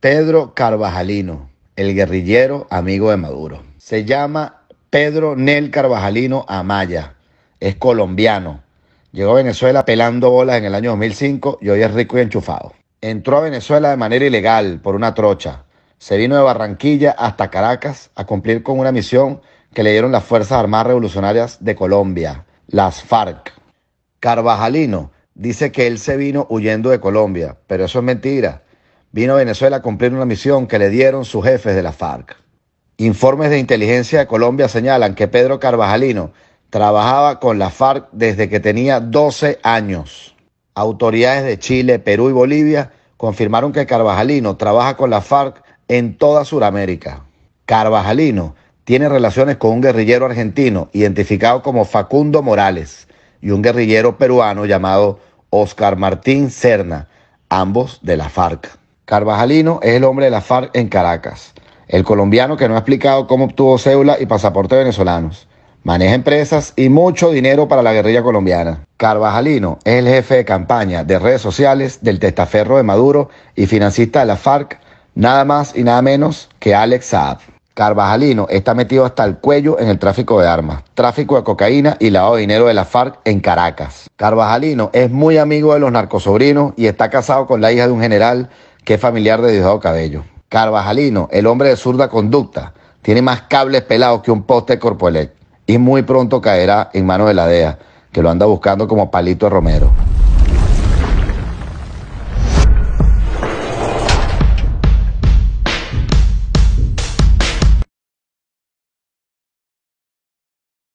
Pedro Carvajalino, el guerrillero amigo de Maduro. Se llama Pedro Nel Carvajalino Amaya, es colombiano. Llegó a Venezuela pelando bolas en el año 2005 y hoy es rico y enchufado. Entró a Venezuela de manera ilegal por una trocha. Se vino de Barranquilla hasta Caracas a cumplir con una misión que le dieron las Fuerzas Armadas Revolucionarias de Colombia, las FARC. Carvajalino dice que él se vino huyendo de Colombia, pero eso es mentira vino a Venezuela a cumplir una misión que le dieron sus jefes de la FARC. Informes de inteligencia de Colombia señalan que Pedro Carvajalino trabajaba con la FARC desde que tenía 12 años. Autoridades de Chile, Perú y Bolivia confirmaron que Carvajalino trabaja con la FARC en toda Sudamérica. Carvajalino tiene relaciones con un guerrillero argentino identificado como Facundo Morales y un guerrillero peruano llamado Oscar Martín Cerna, ambos de la FARC. Carvajalino es el hombre de la FARC en Caracas. El colombiano que no ha explicado cómo obtuvo cédula y pasaporte venezolanos. Maneja empresas y mucho dinero para la guerrilla colombiana. Carvajalino es el jefe de campaña de redes sociales del testaferro de Maduro y financista de la FARC, nada más y nada menos que Alex Saab. Carvajalino está metido hasta el cuello en el tráfico de armas, tráfico de cocaína y lavado de dinero de la FARC en Caracas. Carvajalino es muy amigo de los narcosobrinos y está casado con la hija de un general que es familiar de Diosdado Cabello. Carvajalino, el hombre de zurda conducta, tiene más cables pelados que un poste de y muy pronto caerá en manos de la DEA, que lo anda buscando como palito de Romero.